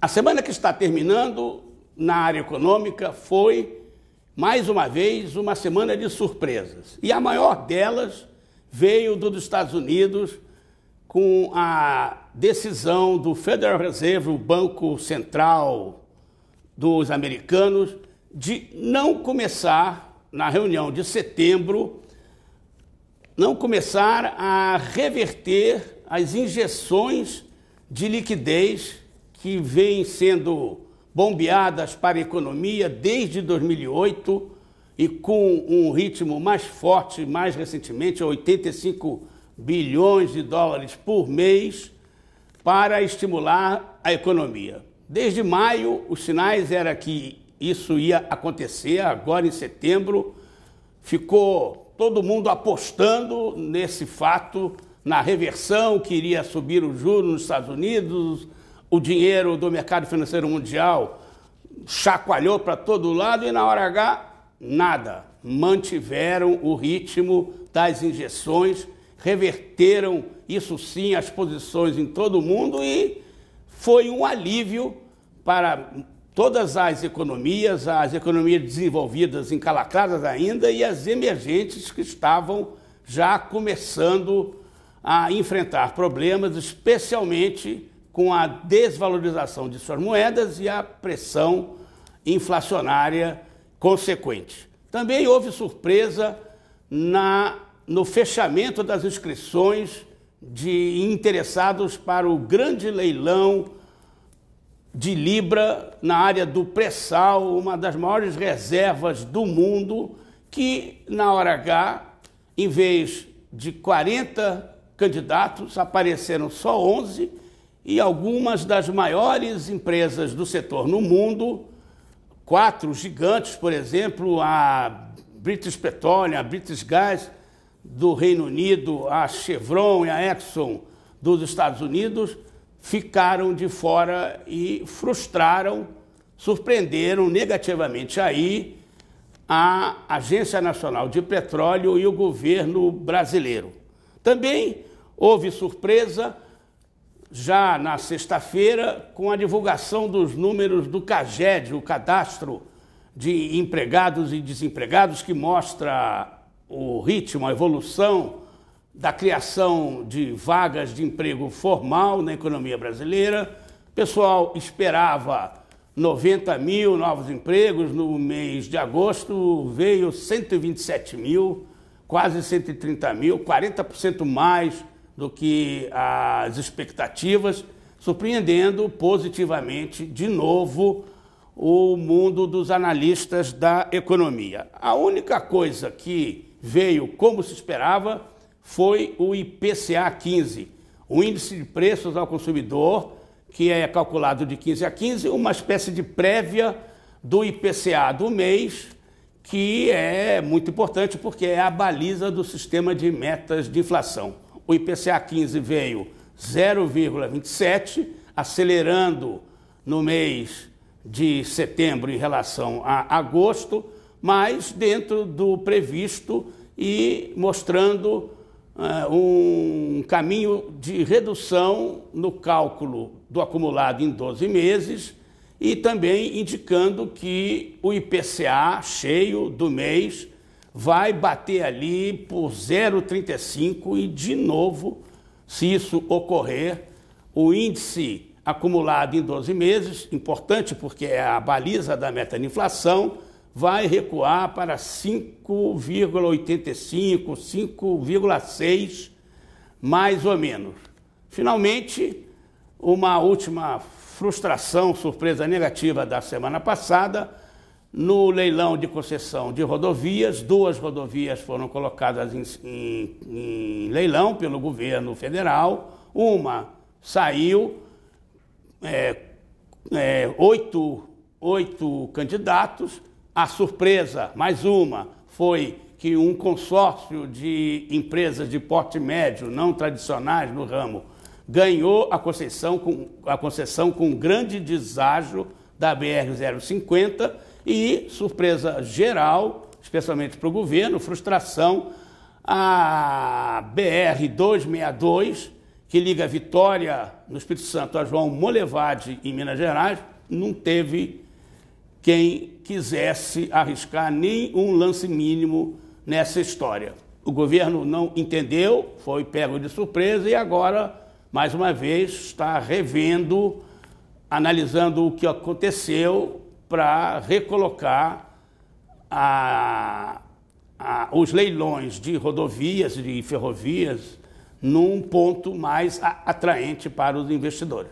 A semana que está terminando na área econômica foi, mais uma vez, uma semana de surpresas. E a maior delas veio dos Estados Unidos com a decisão do Federal Reserve, o Banco Central dos americanos, de não começar na reunião de setembro não começar a reverter as injeções de liquidez que vêm sendo bombeadas para a economia desde 2008 e com um ritmo mais forte, mais recentemente, 85 bilhões de dólares por mês para estimular a economia. Desde maio, os sinais eram que isso ia acontecer, agora em setembro, ficou todo mundo apostando nesse fato, na reversão, que iria subir o juro nos Estados Unidos, o dinheiro do mercado financeiro mundial chacoalhou para todo lado e na hora H, nada. Mantiveram o ritmo das injeções, reverteram, isso sim, as posições em todo o mundo e foi um alívio para todas as economias, as economias desenvolvidas encalacradas ainda e as emergentes que estavam já começando a enfrentar problemas, especialmente com a desvalorização de suas moedas e a pressão inflacionária consequente. Também houve surpresa na, no fechamento das inscrições de interessados para o grande leilão de Libra na área do pré-sal, uma das maiores reservas do mundo, que na hora H, em vez de 40 candidatos, apareceram só 11 e algumas das maiores empresas do setor no mundo, quatro gigantes, por exemplo, a British Petroleum, a British Gas do Reino Unido, a Chevron e a Exxon dos Estados Unidos, ficaram de fora e frustraram, surpreenderam negativamente aí a Agência Nacional de Petróleo e o governo brasileiro. Também houve surpresa já na sexta-feira com a divulgação dos números do CAGED, o Cadastro de Empregados e Desempregados, que mostra o ritmo, a evolução da criação de vagas de emprego formal na economia brasileira. O pessoal esperava 90 mil novos empregos no mês de agosto, veio 127 mil, quase 130 mil, 40% mais do que as expectativas, surpreendendo positivamente de novo o mundo dos analistas da economia. A única coisa que veio como se esperava foi o IPCA 15, o Índice de Preços ao Consumidor, que é calculado de 15 a 15, uma espécie de prévia do IPCA do mês, que é muito importante porque é a baliza do sistema de metas de inflação. O IPCA 15 veio 0,27, acelerando no mês de setembro em relação a agosto, mas dentro do previsto e mostrando ah, um caminho de redução no cálculo do acumulado em 12 meses e também indicando que o IPCA cheio do mês vai bater ali por 0,35 e de novo, se isso ocorrer, o índice acumulado em 12 meses, importante porque é a baliza da meta de inflação, vai recuar para 5,85, 5,6, mais ou menos. Finalmente, uma última frustração, surpresa negativa da semana passada, no leilão de concessão de rodovias, duas rodovias foram colocadas em, em, em leilão pelo governo federal. Uma saiu, é, é, oito, oito candidatos, a surpresa, mais uma, foi que um consórcio de empresas de porte médio, não tradicionais no ramo, ganhou a concessão com, a concessão com grande deságio da BR-050 e, surpresa geral, especialmente para o governo, frustração, a BR-262, que liga Vitória, no Espírito Santo, a João Molevade, em Minas Gerais, não teve quem quisesse arriscar nem um lance mínimo nessa história. O governo não entendeu, foi pego de surpresa e agora, mais uma vez, está revendo, analisando o que aconteceu para recolocar a, a, os leilões de rodovias e de ferrovias num ponto mais atraente para os investidores.